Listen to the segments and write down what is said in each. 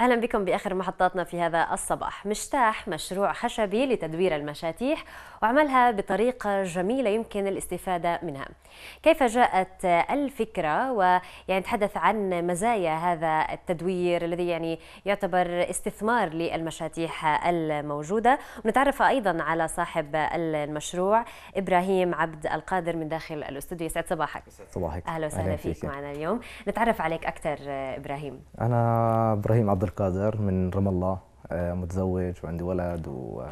أهلا بكم بآخر محطاتنا في هذا الصباح مشتاح مشروع خشبي لتدوير المشاتيح وعملها بطريقة جميلة يمكن الاستفادة منها كيف جاءت الفكرة ويعني تحدث عن مزايا هذا التدوير الذي يعني يعتبر استثمار للمشاتيح الموجودة ونتعرف أيضا على صاحب المشروع إبراهيم عبد القادر من داخل الأستوديو يسعد صباحك صباحك أهلا وسهلا فيك معنا اليوم نتعرف عليك أكثر إبراهيم أنا إبراهيم عبد عبد القادر من رام الله آه، متزوج وعندي ولد و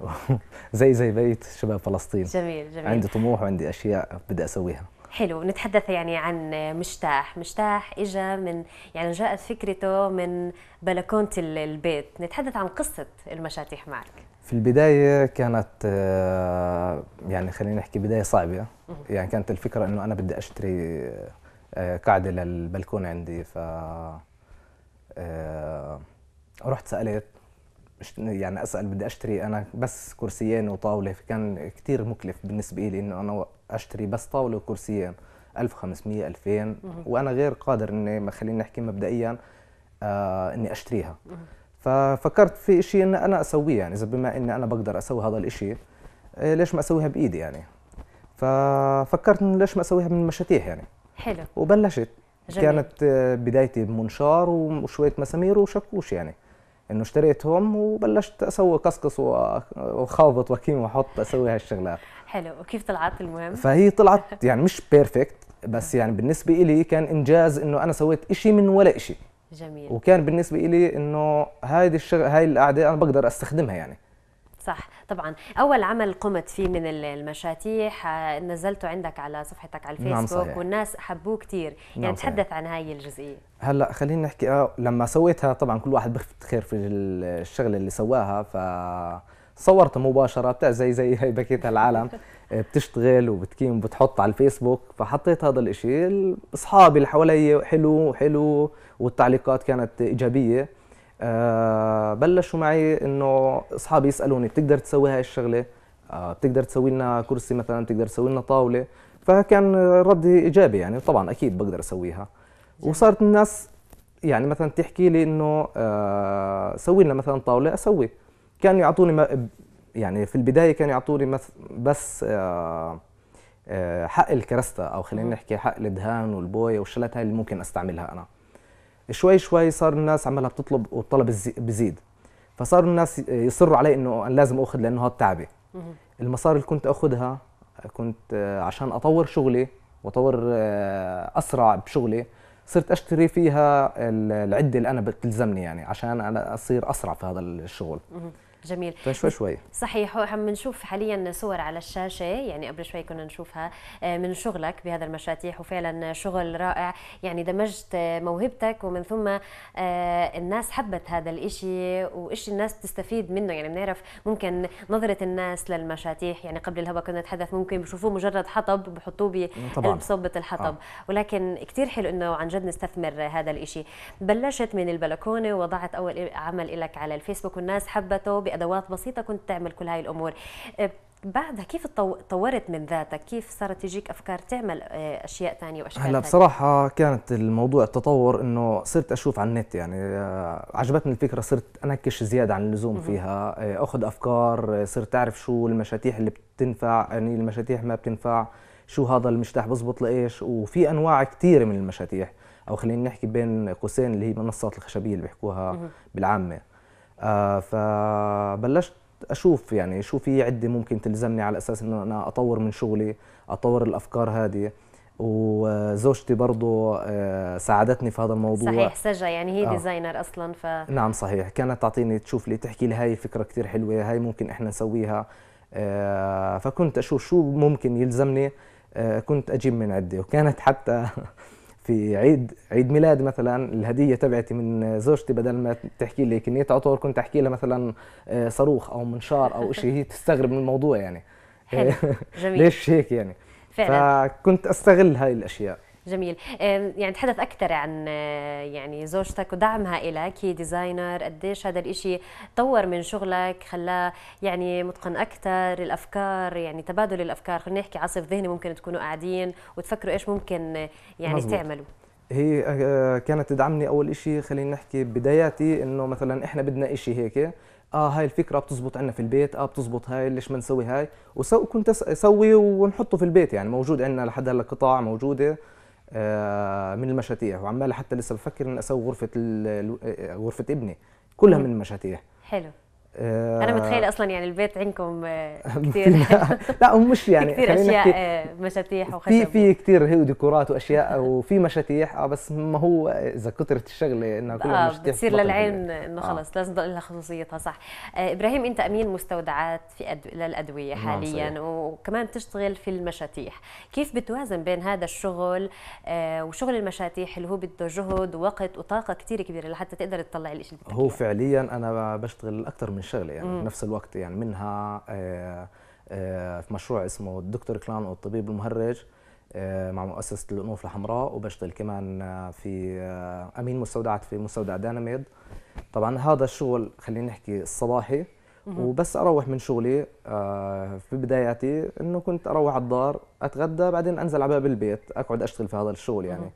آه، زي زي بيت شباب فلسطين جميل جميل عندي طموح وعندي اشياء بدي اسويها حلو نتحدث يعني عن مشتاح مشتاح اجى من يعني جاءت فكرته من بلكونه البيت نتحدث عن قصه المشاتيح معك في البداية كانت آه، يعني خلينا نحكي بداية صعبة يعني كانت الفكرة انه انا بدي اشتري قاعدة للبلكونة عندي ف آه، رحت سالت يعني اسال بدي اشتري انا بس كرسيين وطاوله فكان كثير مكلف بالنسبه لي انه انا اشتري بس طاوله وكرسيين 1500 2000 وانا غير قادر اني خلينا نحكي مبدئيا آه اني اشتريها ففكرت في شيء ان انا اسويه يعني اذا بما اني انا بقدر اسوي هذا الشيء آه ليش ما اسويها بايدي يعني ففكرت انه ليش ما اسويها من المشاتيح يعني حلو وبلشت جميل. كانت آه، بدايتي بمنشار وشويه مسامير وشكوش يعني انه اشتريتهم وبلشت اسوي قصقص وخابط واكيم واحط اسوي هالشغلات حلو وكيف طلعت المهم فهي طلعت يعني مش بيرفكت بس يعني بالنسبه لي كان انجاز انه انا سويت إشي من ولا إشي جميل وكان بالنسبه لي انه هذه الشغل هاي القعده انا بقدر استخدمها يعني صح طبعا اول عمل قمت فيه من المشاتيح آه، نزلته عندك على صفحتك على نعم، الفيسبوك نعم صحيح. والناس حبوه كثير نعم، يعني نعم تحدث عن هاي الجزئيه هلا خلينا نحكي آه لما سويتها طبعا كل واحد بخفت خير في الشغله اللي سواها ف مباشره بتاع زي زي هي بكيت العالم آه، بتشتغل وبتقيم وبتحط على الفيسبوك فحطيت هذا الاشي اصحابي اللي حوالي حلو حلو والتعليقات كانت ايجابيه آه بلشوا معي انه اصحابي يسالوني بتقدر تسوي هاي الشغله آه بتقدر تسوي لنا كرسي مثلا بتقدر تسوي لنا طاوله فكان ردي ايجابي يعني طبعا اكيد بقدر اسويها وصارت الناس يعني مثلا تحكي لي انه آه سوي لنا مثلا طاوله اسوي كانوا يعطوني يعني في البدايه كانوا يعطوني بس آه, آه، حق الكرستة او خلينا نحكي حق الدهان والبويه والشغلات هاي اللي ممكن استعملها انا شوي شوي صار الناس عمالها بتطلب والطلب بزيد فصار الناس يصروا علي انه أنا لازم اخذ لانه هذا تعبي المصاري اللي كنت اخذها كنت عشان اطور شغلي واطور آه، اسرع بشغلي صرت اشتري فيها العده اللي انا بتلزمني يعني عشان انا اصير اسرع في هذا الشغل جميل طيب، شوي شوي صحيح عم نشوف حاليا صور على الشاشه يعني قبل شوي كنا نشوفها آه، من شغلك بهذا المشاتيح وفعلا شغل رائع يعني دمجت آه، موهبتك ومن ثم آه، الناس حبت هذا الشيء وإشي الناس بتستفيد منه يعني بنعرف ممكن نظرة الناس للمشاتيح يعني قبل الهوا كنا نتحدث ممكن بشوفوه مجرد حطب بحطوه بقلب صبة الحطب آه. ولكن كثير حلو إنه عن جد نستثمر هذا الشيء بلشت من البلكونة ووضعت أول عمل لك على الفيسبوك والناس حبته ادوات بسيطه كنت تعمل كل هاي الامور أه، بعدها كيف طورت من ذاتك كيف صارت تجيك افكار تعمل أه، اشياء ثانيه واشكال هلا بصراحه كانت الموضوع التطور انه صرت اشوف على النت يعني أه، عجبتني الفكره صرت انكش زياده عن اللزوم فيها اخذ افكار صرت اعرف شو المشاتيح اللي بتنفع يعني المشاتيح ما بتنفع شو هذا المشتاح بزبط لايش وفي انواع كثيره من المشاتيح او خلينا نحكي بين قوسين اللي هي منصات الخشبيه اللي بيحكوها بالعامه آه، فبلشت اشوف يعني شو في عده ممكن تلزمني على اساس انه انا اطور من شغلي اطور الافكار هذه وزوجتي برضه آه، ساعدتني في هذا الموضوع صحيح سجا يعني هي آه. ديزاينر اصلا ف نعم صحيح كانت تعطيني تشوف لي تحكي لي هاي فكره كثير حلوه هاي ممكن احنا نسويها آه، فكنت اشوف شو ممكن يلزمني كنت اجيب من عده وكانت حتى في عيد عيد ميلاد مثلا الهديه تبعتي من زوجتي بدل ما تحكي لي كنيت عطور كنت احكي لها مثلا آه، صاروخ او منشار او شيء هي تستغرب من الموضوع يعني حلو جميل ليش هيك يعني فعلا فكنت استغل هاي الاشياء جميل يعني تحدث اكثر عن آه، يعني زوجتك ودعمها لك هي ديزاينر قديش هذا الشيء طور من شغلك خلاه يعني متقن اكثر الافكار يعني تبادل الافكار خلينا نحكي عصف ذهني ممكن تكونوا قاعدين وتفكروا ايش ممكن آه، يعني مزبوط. تعملوا هي آه، كانت تدعمني اول شيء خلينا نحكي بداياتي انه مثلا احنا بدنا شيء هيك اه هاي الفكره بتزبط عندنا في البيت اه بتزبط هاي ليش ما نسوي هاي وكنت اسوي ونحطه في البيت يعني موجود عندنا لحد هلا قطاع موجوده آه، من المشاتيح وعمال حتى لسه بفكر ان اسوي غرفه آه، غرفه ابني كلها من المشاتيح حلو انا آه، متخيله اصلا يعني البيت عندكم آه، كثير لا ومش يعني كثير اشياء آه، مشاتيح وخشب في في كثير هي ديكورات واشياء وفي مشاتيح اه بس ما هو اذا كثرت الشغله انها كلها آه مشاتيح بتصير للعين انه خلص آه. لازم تضل لها خصوصيتها صح ابراهيم انت امين مستودعات في أدو... للادويه نعم، حاليا وكمان تشتغل في المشاتيح كيف بتوازن بين هذا الشغل وشغل المشاتيح اللي هو بده جهد ووقت وطاقه كثير كبيره لحتى تقدر تطلع الشيء اللي بدك هو فعليا انا بشتغل اكثر من شغله يعني بنفس الوقت يعني منها آه، آه، في مشروع اسمه الدكتور كلان والطبيب المهرج آه، مع مؤسسة الأنوف الحمراء وبشتغل كمان في أمين مستودعات في مستودع داناميد طبعا هذا الشغل خلينا نحكي الصباحي وبس أروح من شغلي في بداياتي إنه كنت أروح على الدار أتغدى بعدين أنزل على باب البيت أقعد أشتغل في هذا الشغل يعني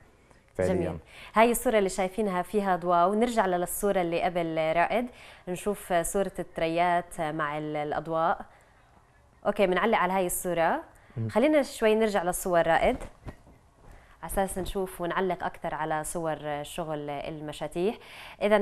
فعليا جميل. هاي الصورة اللي شايفينها فيها ضواو ونرجع للصورة اللي قبل رائد نشوف صورة التريات مع الأضواء أوكي بنعلق على هاي الصورة خلينا شوي نرجع للصور رائد اساس نشوف ونعلق اكثر على صور شغل المشاتيح اذا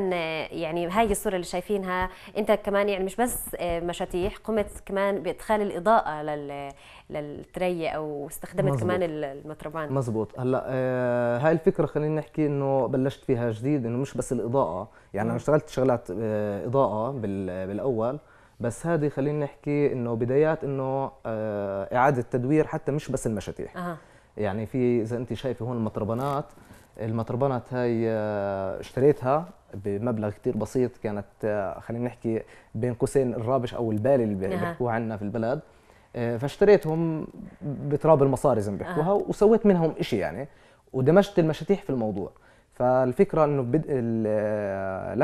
يعني هاي الصوره اللي شايفينها انت كمان يعني مش بس آه، مشاتيح قمت كمان بادخال الاضاءه لل للتري او استخدمت مزبوط. كمان المطربان مزبوط هلا آه هاي الفكره خلينا نحكي انه بلشت فيها جديد انه مش بس الاضاءه يعني انا اشتغلت شغلات آه اضاءه بالاول بس هذه خلينا نحكي انه بدايات انه آه اعاده تدوير حتى مش بس المشاتيح أه. يعني في اذا انت شايفه هون المطربانات المطربانات هاي آه، اشتريتها بمبلغ كثير بسيط كانت آه، خلينا نحكي بين قوسين الرابش او البالي اللي بيحكوها عندنا في البلد آه، فاشتريتهم بتراب المصاري زي ما بيحكوها وسويت منهم شيء يعني ودمجت المشاتيح في الموضوع فالفكره انه بدء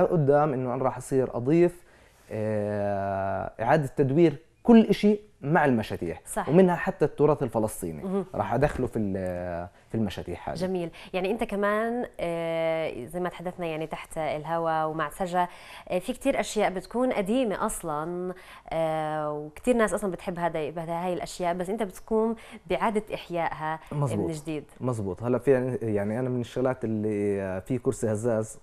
لقدام انه انا راح اصير اضيف اعاده تدوير كل شيء مع المشاتيح صح. ومنها حتى التراث الفلسطيني راح ادخله في في المشاتيح هذه جميل يعني انت كمان آه، زي ما تحدثنا يعني تحت الهواء ومع سجا آه، في كثير اشياء بتكون قديمه اصلا آه، وكثير ناس اصلا بتحب هذا هاي الاشياء بس انت بتقوم باعاده احيائها مزبوط. من جديد مزبوط هلا في يعني،, يعني انا من الشغلات اللي في كرسي هزاز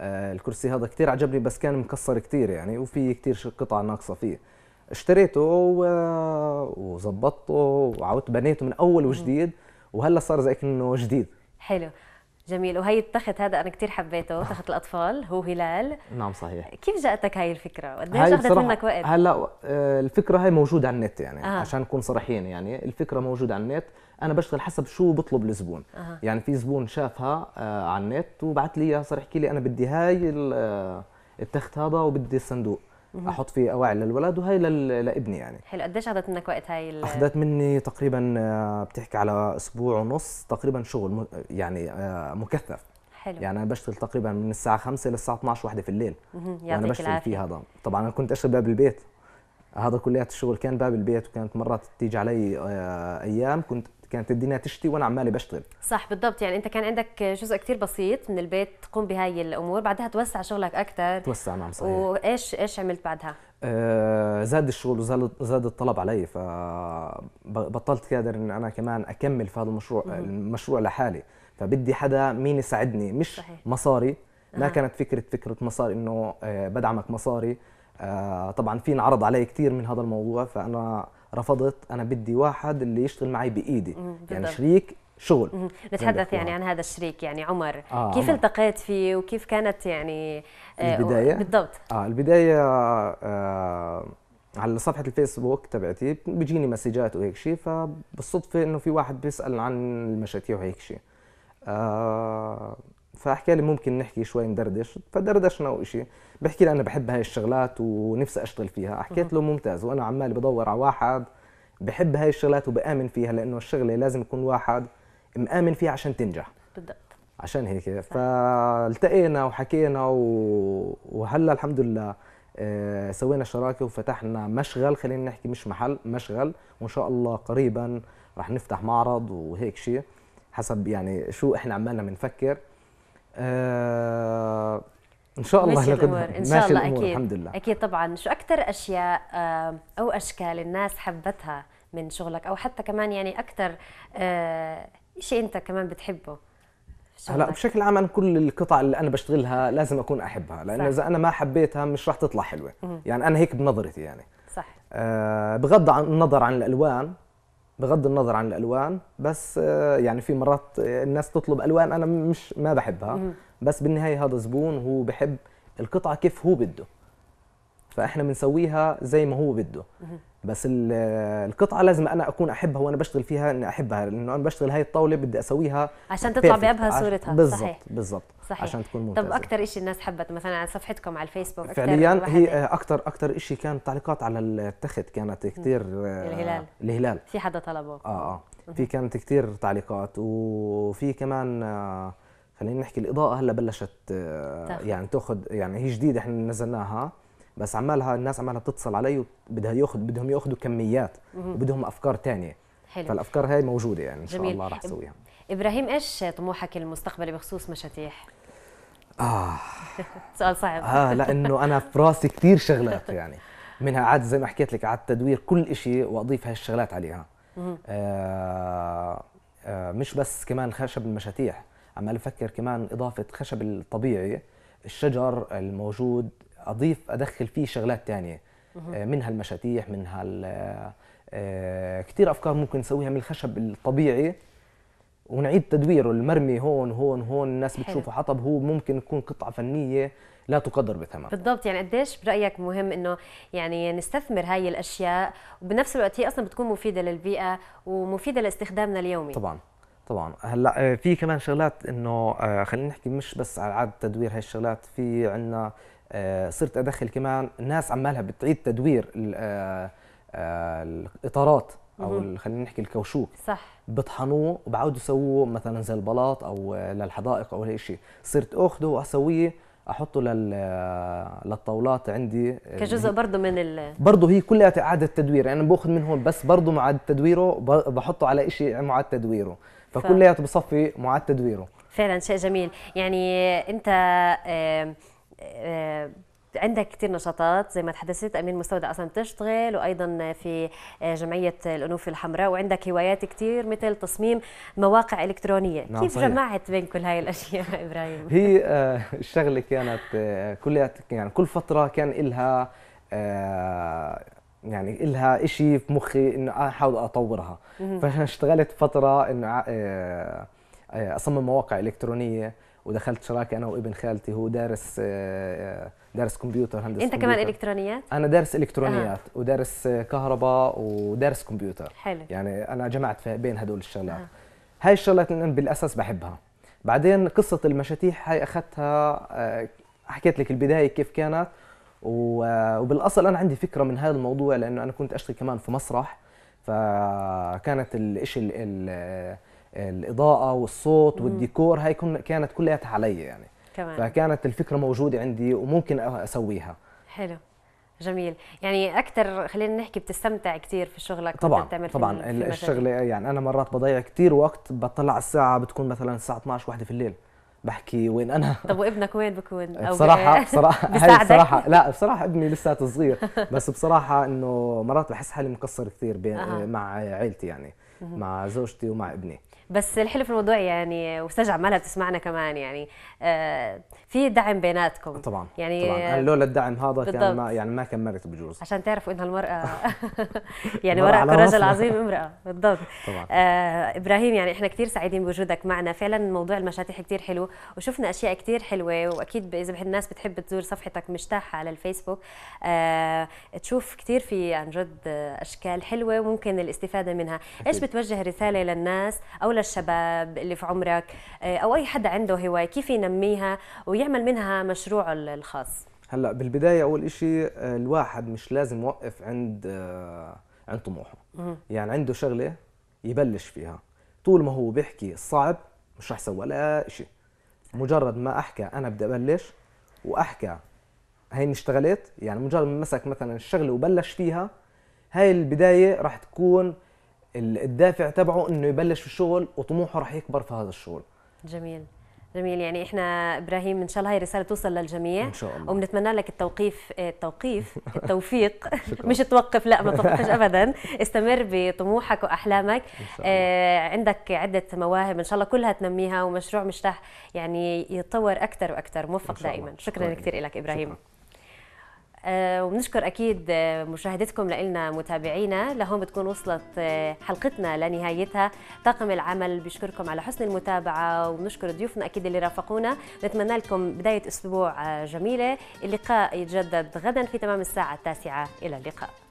الكرسي هذا كثير عجبني بس كان مكسر كثير يعني وفي كثير قطع ناقصه فيه اشتريته وظبطته وعاودت بنيته من اول وجديد وهلا صار زي كانه جديد حلو جميل وهي التخت هذا انا كثير حبيته تخت الاطفال هو هلال نعم صحيح كيف جاتك هاي الفكره وقديش اخذت منك وقت هلا آه، الفكره هاي موجوده على النت يعني آه. عشان نكون صريحين يعني الفكره موجوده على النت انا بشتغل حسب شو بطلب الزبون آه. يعني في زبون شافها آه على النت وبعث لي اياها صار يحكي لي انا بدي هاي آه، التخت هذا وبدي الصندوق احط فيه اواعي للولد وهي لابني يعني حلو قديش اخذت منك وقت هاي اخذت مني تقريبا آه، بتحكي على اسبوع ونص تقريبا شغل يعني آه، مكثف حلو يعني انا بشتغل تقريبا من الساعه 5 للساعه 12 وحده في الليل يعني انا بشتغل العافية. فيها هذا طبعا انا كنت اشتغل باب البيت هذا كلية الشغل كان باب البيت وكانت مرات تيجي علي آه، ايام كنت كانت الدنيا تشتي وانا عمالي بشتغل صح بالضبط يعني انت كان عندك جزء كثير بسيط من البيت تقوم بهاي الامور بعدها توسع شغلك اكثر توسع نعم صحيح وايش ايش عملت بعدها آه زاد الشغل وزاد زاد الطلب علي فبطلت قادر ان انا كمان اكمل في هذا المشروع المشروع لحالي فبدي حدا مين يساعدني مش صحيح. مصاري ما آه. كانت فكره فكره مصاري انه آه، بدعمك مصاري آه، طبعا في انعرض علي كثير من هذا الموضوع فانا رفضت انا بدي واحد اللي يشتغل معي بايدي يعني شريك شغل نتحدث يعني عن هذا الشريك يعني عمر آه كيف عمر. التقيت فيه وكيف كانت يعني آه البدايه بالضبط اه البدايه آه على صفحه الفيسبوك تبعتي بيجيني مسجات وهيك شيء فبالصدفه انه في واحد بيسال عن المشاتيع وهيك شيء آه فحكى لي ممكن نحكي شوي ندردش فدردشنا وإشي بحكي لي انا بحب هاي الشغلات ونفسي اشتغل فيها حكيت له ممتاز وانا عمال بدور على واحد بحب هاي الشغلات وبامن فيها لانه الشغله لازم يكون واحد مآمن فيها عشان تنجح بالضبط عشان هيك فالتقينا وحكينا و... وهلا الحمد لله آه، سوينا شراكه وفتحنا مشغل خلينا نحكي مش محل مشغل وان شاء الله قريبا رح نفتح معرض وهيك شيء حسب يعني شو احنا عمالنا بنفكر آه، ان شاء الله ماشي الامور ان شاء ماشي الله الأمور. اكيد الحمد لله اكيد طبعا شو اكثر اشياء آه، او اشكال الناس حبتها من شغلك او حتى كمان يعني اكثر آه، شيء انت كمان بتحبه هلا بشكل عام انا كل القطع اللي انا بشتغلها لازم اكون احبها لانه اذا انا ما حبيتها مش راح تطلع حلوه يعني انا هيك بنظرتي يعني صح آه بغض النظر عن الالوان بغض النظر عن الالوان بس آه، يعني في مرات آه، الناس تطلب الوان انا مش ما بحبها بس بالنهايه هذا زبون هو بحب القطعه كيف هو بده فاحنا بنسويها زي ما هو بده بس القطعه لازم انا اكون احبها وانا بشتغل فيها اني احبها لانه انا بشتغل هاي الطاوله بدي اسويها عشان تطلع بابهى صورتها بالزبط صحيح بالضبط صحيح عشان تكون ممتازه طب اكثر شيء الناس حبت مثلا على صفحتكم على الفيسبوك أكتر فعليا هي إيه؟ اكثر اكثر شيء كان تعليقات على التخت كانت كثير الهلال آه، الهلال في حدا طلبه اه اه في كانت كثير تعليقات وفي كمان آه خلينا نحكي الاضاءه هلا بلشت آه يعني تاخذ يعني هي جديده احنا نزلناها بس عمالها الناس عمالها بتتصل علي وبدها ياخذ بدهم ياخذوا كميات وبدهم افكار ثانيه حلو فالافكار هاي موجوده يعني ان شاء جميل. الله راح اسويها ابراهيم ايش طموحك المستقبلي بخصوص مشاتيح؟ اه سؤال صعب اه لانه انا في راسي كثير شغلات يعني منها عاد زي ما حكيت لك عاد تدوير كل شيء واضيف هالشغلات عليها آه آه مش بس كمان خشب المشاتيح عمال افكر كمان اضافه خشب الطبيعي الشجر الموجود اضيف ادخل فيه شغلات ثانيه آه، منها المشاتيح منها آه، كثير افكار ممكن نسويها من الخشب الطبيعي ونعيد تدويره المرمي هون هون هون الناس بتشوفه حطب هو ممكن يكون قطعه فنيه لا تقدر بثمن بالضبط يعني قديش برايك مهم انه يعني نستثمر هاي الاشياء وبنفس الوقت هي اصلا بتكون مفيده للبيئه ومفيده لاستخدامنا اليومي طبعا طبعا هلا آه، في كمان شغلات انه خلينا نحكي مش بس على عاده تدوير هاي الشغلات في عندنا آه، صرت ادخل كمان ناس عمالها بتعيد تدوير آه، آه، الاطارات او خلينا نحكي الكوشوك صح بطحنوه وبعودوا يسووه مثلا زي البلاط او للحدائق او شيء صرت اخذه واسويه احطه لل للطاولات عندي كجزء برضه من ال برضه هي كلها اعاده تدوير يعني باخذ من هون بس برضه معاد تدويره بحطه على شيء معاد تدويره فكلياته بصفي معاد تدويره فعلا شيء جميل يعني انت آه، عندك كثير نشاطات زي ما تحدثت امين مستودع اصلا بتشتغل وايضا في آه، جمعيه الانوف الحمراء وعندك هوايات كثير مثل تصميم مواقع الكترونيه نعم كيف صحيح. جمعت بين كل هاي الاشياء ابراهيم هي آه، الشغله كانت كليات يعني كل فتره كان لها يعني لها شيء في مخي انه احاول اطورها فاشتغلت فتره انه اصمم مواقع الكترونيه ودخلت شراكه انا وابن خالتي هو دارس آه، آه، دارس كمبيوتر هندسه انت كمان الكترونيات انا دارس الكترونيات آه. ودارس كهرباء ودارس كمبيوتر حلو يعني انا جمعت بين هدول الشغلات آه. هاي الشغلات انا بالاساس بحبها بعدين قصه المشاتيح هاي اخذتها آه، حكيت لك البدايه كيف كانت وبالاصل انا عندي فكره من هذا الموضوع لانه انا كنت اشتغل كمان في مسرح فكانت الشيء الاضاءه والصوت والديكور هاي كانت كلياتها علي يعني كمان. فكانت الفكره موجوده عندي وممكن اسويها حلو جميل يعني اكثر خلينا نحكي بتستمتع كثير في شغلك طبعا بتعمل طبعا في الشغله يعني انا مرات بضيع كثير وقت بطلع على الساعه بتكون مثلا الساعه 12 واحدة في الليل بحكي وين انا طب وابنك وين بكون أو بصراحه بصراحه هاي بصراحه لا بصراحه ابني لساته صغير بس بصراحه انه مرات بحس حالي مقصر كثير أه. مع عيلتي يعني مع زوجتي ومع ابني بس الحلو في الموضوع يعني واستاذ عمالها بتسمعنا كمان يعني آه، في دعم بيناتكم طبعا يعني طبعا يعني لولا الدعم هذا بالضبط. كان ما يعني ما كملت بجوز عشان تعرفوا انها المراه آه. يعني وراء رجل عظيم امراه بالضبط طبعا آه ابراهيم يعني احنا كثير سعيدين بوجودك معنا فعلا موضوع المشاتيح كثير حلو وشفنا اشياء كثير حلوه واكيد اذا الناس بتحب تزور صفحتك مشتاحه على الفيسبوك آه تشوف كثير في عن جد اشكال حلوه وممكن الاستفاده منها أكيد. ايش بتوجه رساله للناس او للشباب اللي في عمرك آه، او اي حدا عنده هوايه كيف ينميها ويعمل منها مشروعه الخاص هلا بالبدايه اول شيء آه، الواحد مش لازم يوقف عند آه، عند طموحه يعني عنده شغله يبلش فيها طول ما هو بيحكي صعب مش رح يسوي ولا شيء مجرد ما احكى انا بدي ابلش واحكى هاي اشتغلت يعني مجرد ما مسك مثلا الشغله وبلش فيها هاي البدايه رح تكون الدافع تبعه انه يبلش في الشغل وطموحه رح يكبر في هذا الشغل جميل جميل يعني احنا ابراهيم ان شاء الله هاي رساله توصل للجميع ان شاء الله وبنتمنى لك التوقيف آه، التوقيف التوفيق مش توقف لا ما توقفش ابدا استمر بطموحك واحلامك آه عندك عده مواهب ان شاء الله كلها تنميها ومشروع مشتاح يعني يتطور اكثر واكثر موفق دائما شكرا, شكرا كثير لك ابراهيم شكرا. آه، وبنشكر اكيد آه، مشاهدتكم لنا متابعينا لهون بتكون وصلت آه، حلقتنا لنهايتها طاقم العمل بشكركم على حسن المتابعه وبنشكر ضيوفنا اكيد اللي رافقونا نتمنى لكم بدايه اسبوع جميله اللقاء يتجدد غدا في تمام الساعه التاسعه الى اللقاء